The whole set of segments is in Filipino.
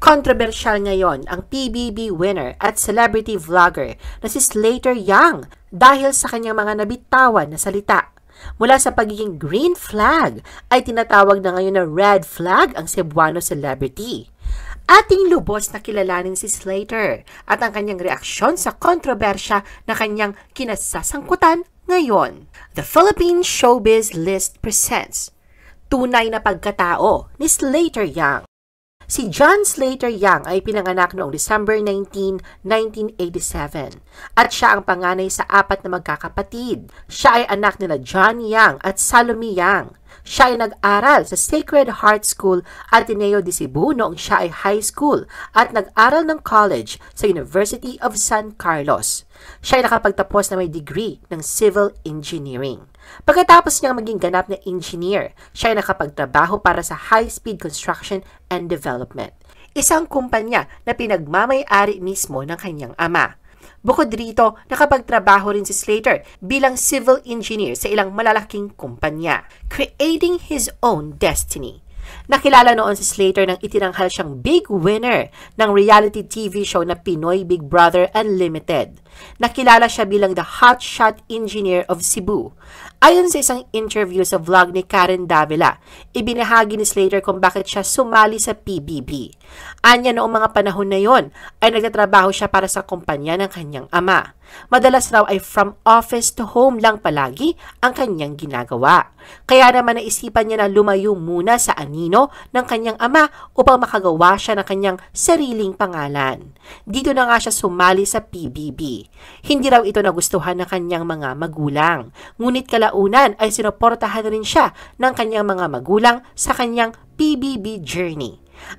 Controversial ngayon ang PBB winner at celebrity vlogger na si Slater Young dahil sa kanyang mga nabitawan na salita. Mula sa pagiging green flag ay tinatawag na ngayon na red flag ang Cebuano celebrity. Ating lubos na kilalanin si Slater at ang kanyang reaksyon sa kontrobersya na kanyang kinasasangkutan ngayon. The Philippine Showbiz List presents Tunay na Pagkatao ni Slater Young. Si John Slater Young ay pinanganak noong December 19, 1987 at siya ang panganay sa apat na magkakapatid. Siya ay anak nila John Young at Salome Young. Siya ay nag-aral sa Sacred Heart School Ateneo de Cebu noong siya ay high school at nag-aral ng college sa University of San Carlos. Siya ay nakapagtapos na may degree ng Civil Engineering. Pagkatapos niyang maging ganap na engineer, siya ay nakapagtrabaho para sa high-speed construction and development isang kumpanya na pinagmamayari mismo ng kanyang ama. Bukod rito, nakapagtrabaho rin si Slater bilang civil engineer sa ilang malalaking kumpanya, creating his own destiny. Nakilala noon si Slater nang itinanghal siyang big winner ng reality TV show na Pinoy Big Brother Unlimited. Nakilala siya bilang the hotshot engineer of Cebu. Ayon sa isang interview sa vlog ni Karen Davila, ibinahagi ni Slater kung bakit siya sumali sa PBB. Anya noong mga panahon na yon ay nagtatrabaho siya para sa kumpanya ng kanyang ama. Madalas raw ay from office to home lang palagi ang kanyang ginagawa. Kaya naman naisipan niya na lumayo muna sa anino ng kanyang ama upang makagawa siya ng kanyang sariling pangalan. Dito na nga siya sumali sa PBB. Hindi raw ito nagustuhan ng kanyang mga magulang. Ngunit kalaunan ay sinuportahan rin siya ng kanyang mga magulang sa kanyang PBB journey.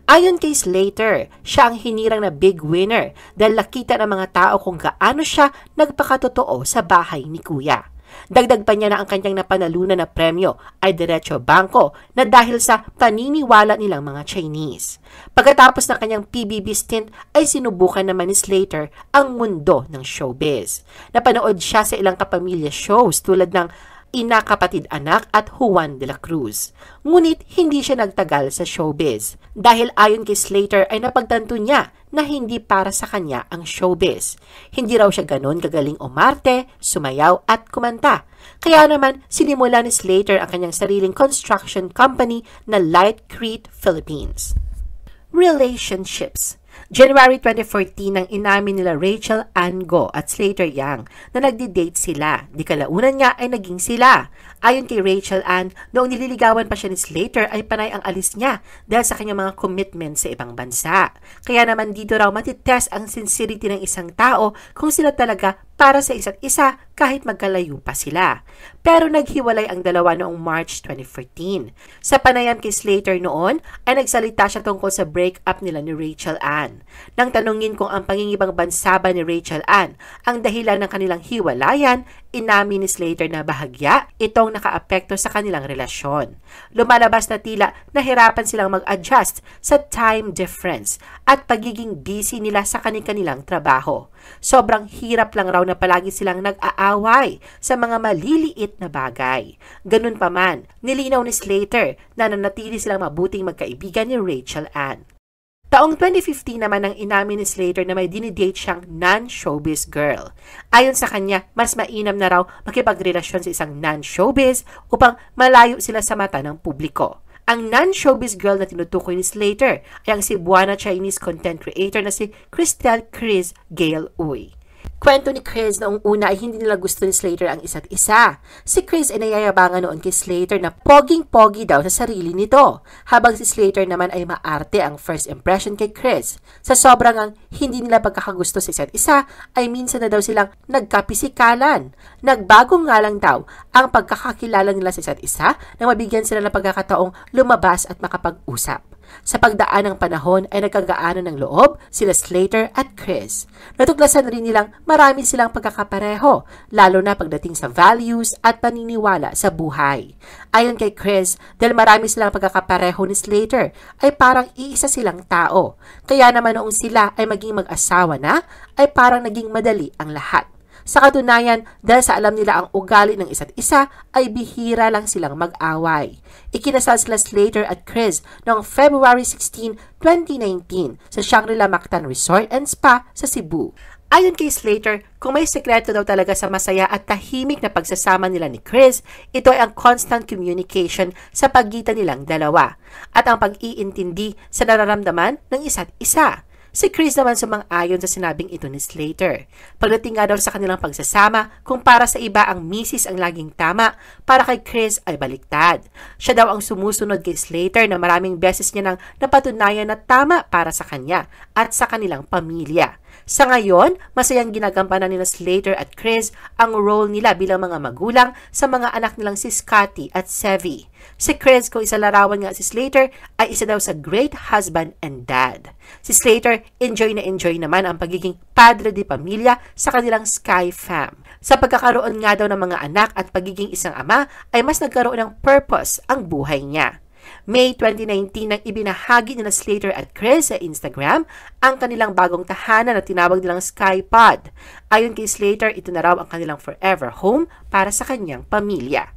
Ayon kay Slater, siya ang hinirang na big winner dahil nakita ng mga tao kung gaano siya nagpakatotoo sa bahay ni Kuya. Dagdag pa niya na ang kanyang napanalunan na premyo ay diretso bangko na dahil sa paniniwala nilang mga Chinese. Pagkatapos ng kanyang PBB stint ay sinubukan naman ni Slater ang mundo ng showbiz. Napanood siya sa ilang kapamilya shows tulad ng inakapatid anak at Juan de la Cruz. Ngunit hindi siya nagtagal sa showbiz dahil ayon kay Slater ay napagtanto niya na hindi para sa kanya ang showbiz. Hindi raw siya ganoon kagaling umarte, sumayaw at kumanta. Kaya naman sinimula ni Slater ang kanyang sariling construction company na Light Crete Philippines. Relationships January 2014 nang inamin nila Rachel Ango at Slater Young na nagdi-date sila. Di kalaunan nga ay naging sila. Ayon kay Rachel Ann, noong nililigawan pa siya ni Slater ay panay ang alis niya dahil sa kanyang mga commitment sa ibang bansa. Kaya naman dito raw matitest ang sincerity ng isang tao kung sila talaga para sa isa't isa kahit magkalayo pa sila. Pero naghiwalay ang dalawa noong March 2014. Sa panayam kay Slater noon ay nagsalita siya tungkol sa breakup nila ni Rachel Ann. Nang tanungin kung ang pangingibang bansa ba ni Rachel Ann ang dahilan ng kanilang hiwalayan, inamin ni Slater na bahagya itong nakaapekto sa kanilang relasyon. Lumalabas na tila nahirapan silang mag-adjust sa time difference at pagiging busy nila sa kanilang trabaho. Sobrang hirap lang raw na palagi silang nag-aaway sa mga maliliit na bagay. Ganun pa man, nilinaw ni Slater na nanatili silang mabuting magkaibigan ni Rachel Ann. Taong 2015 naman ang inamin ni Slater na may dinidate siyang non-showbiz girl. Ayon sa kanya, mas mainam na raw makipagrelasyon sa isang non-showbiz upang malayo sila sa mata ng publiko. Ang non-showbiz girl na tinutukoy ni Slater ay ang Cebuana Chinese content creator na si Christelle Chris Gale Uy. Kwento ni Chris noong una ay hindi nila gusto ni Slater ang isa't isa. Si Chris ay nayayabangan noon kay Slater na poging-pogi daw sa sarili nito, habang si Slater naman ay maarte ang first impression kay Chris. Sa sobrang ang hindi nila pagkakagusto sa isa't isa, ay minsan na daw silang nagkapisikalan. Nagbago nga lang daw ang pagkakakilala nila sa isa't isa na mabigyan sila ng pagkakataong lumabas at makapag-usap. Sa pagdaan ng panahon ay nagkagaano ng loob sila Slater at Chris. Natuklasan rin nilang marami silang pagkakapareho, lalo na pagdating sa values at paniniwala sa buhay. Ayon kay Chris, dahil marami silang pagkakapareho ni Slater, ay parang iisa silang tao. Kaya naman noong sila ay maging mag-asawa na, ay parang naging madali ang lahat. Sa katunayan, dahil sa alam nila ang ugali ng isa't isa, ay bihira lang silang mag-away. Ikinasal sila Slater at Chris noong February 16, 2019 sa Shangri-La Mactan Resort and Spa sa Cebu. Ayon kay Slater, kung may sekreto daw talaga sa masaya at tahimik na pagsasama nila ni Chris, ito ay ang constant communication sa pagitan nilang dalawa at ang pag-iintindi sa nararamdaman ng isa't isa. Si Chris naman sumang-ayon sa sinabing ito ni Slater. Pagdating nga daw sa kanilang pagsasama, kung para sa iba ang misis ang laging tama, para kay Chris ay baliktad. Siya daw ang sumusunod kay Slater na maraming beses niya nang napatunayan na tama para sa kanya at sa kanilang pamilya. Sa ngayon, masayang ginagampanan nila Slater at Chris ang role nila bilang mga magulang sa mga anak nilang si Scotty at Sevi. Si Chris, kung isa larawan nga si Slater, ay isa daw sa great husband and dad. Si Slater, enjoy na enjoy naman ang pagiging padre di pamilya sa kanilang Sky Fam. Sa pagkakaroon nga daw ng mga anak at pagiging isang ama, ay mas nagkaroon ng purpose ang buhay niya. May 2019 nang ibinahagi nila Slater at Chris sa Instagram ang kanilang bagong tahanan na tinawag nilang Skypod. Ayon kay Slater, ito na raw ang kanilang forever home para sa kanyang pamilya.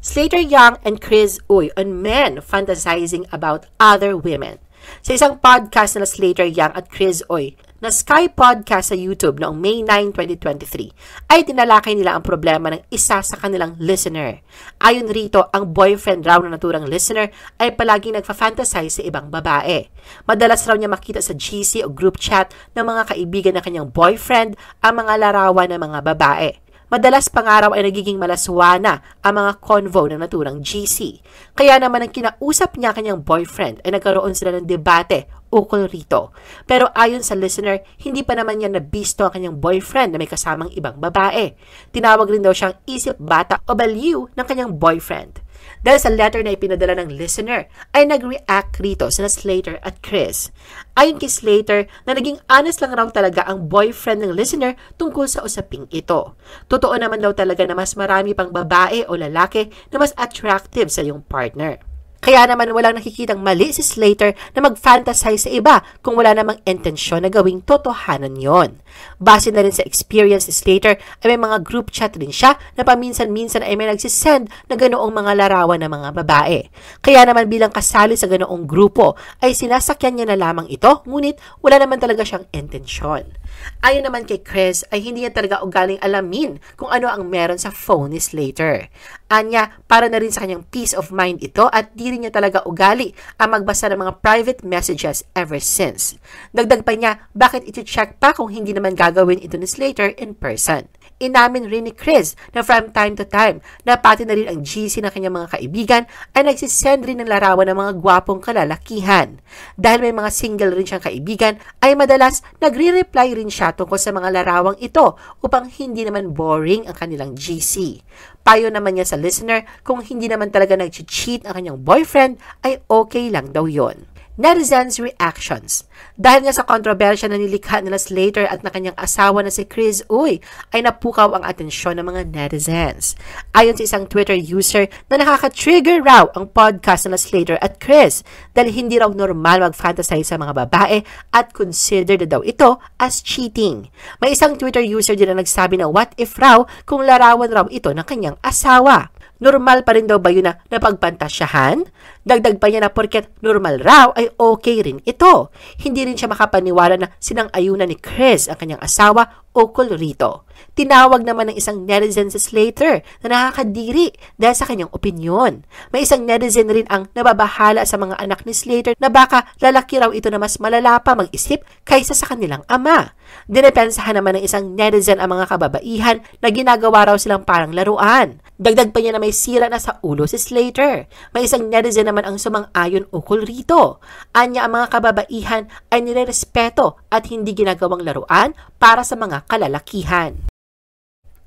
Slater Young and Chris Uy on men fantasizing about other women. Sa isang podcast nila Slater Young at Chris Uy, na Sky Podcast sa YouTube noong May 9, 2023 ay tinalakay nila ang problema ng isa sa kanilang listener. Ayon rito, ang boyfriend raw na naturang listener ay palaging nagfa-fantasize sa ibang babae. Madalas raw niya makita sa GC o group chat ng mga kaibigan ng kanyang boyfriend ang mga larawan ng mga babae. Madalas pangaraw ay nagiging malaswana ang mga convo ng naturang GC. Kaya naman ang kinausap niya kanyang boyfriend ay nagkaroon sila ng debate ukol rito. Pero ayon sa listener, hindi pa naman niya nabisto ang kanyang boyfriend na may kasamang ibang babae. Tinawag rin daw siyang isip bata o baliw ng kanyang boyfriend. Dahil sa letter na ipinadala ng listener, ay nag-react rito sa Slater at Chris. Ayon kay Slater na naging honest lang raw talaga ang boyfriend ng listener tungkol sa usaping ito. Totoo naman daw talaga na mas marami pang babae o lalaki na mas attractive sa iyong partner. Kaya naman walang nakikitang mali si Slater na mag-fantasize sa iba kung wala namang intensyon na gawing totohanan yon. Base na rin sa experience ni Slater ay may mga group chat rin siya na paminsan-minsan ay may nagsisend na ganoong mga larawan ng mga babae. Kaya naman bilang kasali sa ganoong grupo ay sinasakyan niya na lamang ito ngunit wala naman talaga siyang intensyon. Ayon naman kay Chris ay hindi niya talaga ugaling alamin kung ano ang meron sa phone is later. Anya, para na rin sa kanyang peace of mind ito at di rin niya talaga ugali ang magbasa ng mga private messages ever since. Dagdag pa niya, bakit iti-check pa kung hindi naman gagawin ito ni Slater in person inamin rin ni Chris na from time to time na pati na rin ang GC ng kanyang mga kaibigan ay nagsisend rin ng larawan ng mga gwapong kalalakihan. Dahil may mga single rin siyang kaibigan ay madalas nagre-reply rin siya tungkol sa mga larawang ito upang hindi naman boring ang kanilang GC. Payo naman niya sa listener kung hindi naman talaga nag-cheat ang kanyang boyfriend ay okay lang daw yon netizens' reactions. Dahil nga sa kontrobersya na nilikha nila Slater at na kanyang asawa na si Chris Uy, ay napukaw ang atensyon ng mga netizens. Ayon sa isang Twitter user na nakaka-trigger raw ang podcast nila Slater at Chris dahil hindi raw normal mag-fantasize sa mga babae at considered daw ito as cheating. May isang Twitter user din na nagsabi na what if raw kung larawan raw ito ng kanyang asawa normal pa rin daw ba yun na napagpantasyahan? Dagdag pa niya na porket normal raw ay okay rin ito. Hindi rin siya makapaniwala na sinang-ayunan ni Chris ang kanyang asawa ukol rito. Tinawag naman ng isang netizen sa Slater na nakakadiri dahil sa kanyang opinyon. May isang netizen rin ang nababahala sa mga anak ni Slater na baka lalaki raw ito na mas malala pa mag-isip kaysa sa kanilang ama. Dinepensahan naman ng isang netizen ang mga kababaihan na ginagawa raw silang parang laruan. Dagdag pa niya na may sira na sa ulo si Slater. May isang netizen naman ang sumang-ayon ukol rito. Anya ang mga kababaihan ay nirerespeto at hindi ginagawang laruan para sa mga kalalakihan.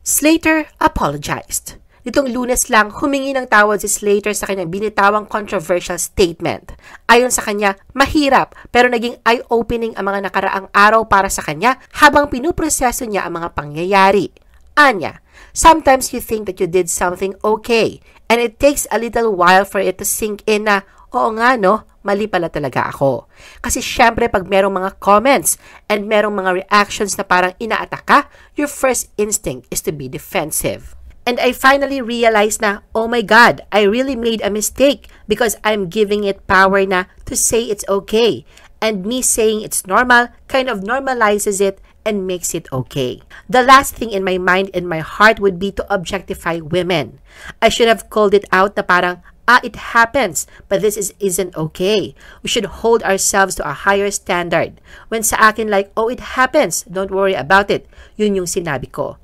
Slater apologized. Nitong lunes lang, humingi ng tawad si Slater sa kanyang binitawang controversial statement. Ayon sa kanya, mahirap pero naging eye-opening ang mga nakaraang araw para sa kanya habang pinuproseso niya ang mga pangyayari. Anya, sometimes you think that you did something okay And it takes a little while for it to sink in na, oo nga no, mali pala talaga ako. Kasi syempre pag merong mga comments and merong mga reactions na parang inaataka, your first instinct is to be defensive. And I finally realized na, oh my God, I really made a mistake because I'm giving it power na to say it's okay. And me saying it's normal kind of normalizes it and makes it okay. The last thing in my mind and my heart would be to objectify women. I should have called it out na parang, ah, it happens, but this is, isn't okay. We should hold ourselves to a higher standard. When sa akin like, oh, it happens, don't worry about it, yun yung sinabi ko.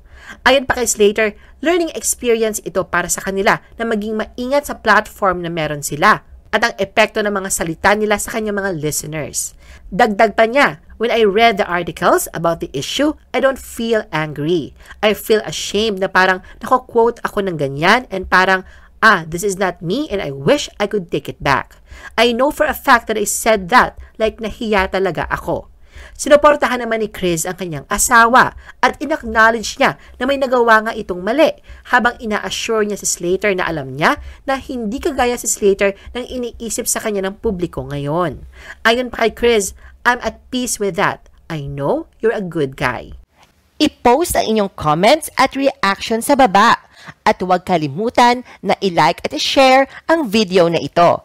Ayon pa kay Slater, learning experience ito para sa kanila na maging maingat sa platform na meron sila at ang epekto ng mga salita nila sa kanyang mga listeners. Dagdag pa niya, When I read the articles about the issue, I don't feel angry. I feel ashamed na parang nako-quote ako ng ganyan and parang, ah, this is not me and I wish I could take it back. I know for a fact that I said that, like nahiya talaga ako. Sinuportahan naman ni Chris ang kanyang asawa at inacknowledge niya na may nagawa nga itong mali habang ina-assure niya si Slater na alam niya na hindi kagaya si Slater ng iniisip sa kanya ng publiko ngayon. Ayon pa kay Chris, I'm at peace with that. I know you're a good guy. I-post ang inyong comments at reaction sa baba. At huwag kalimutan na i-like at i-share ang video na ito.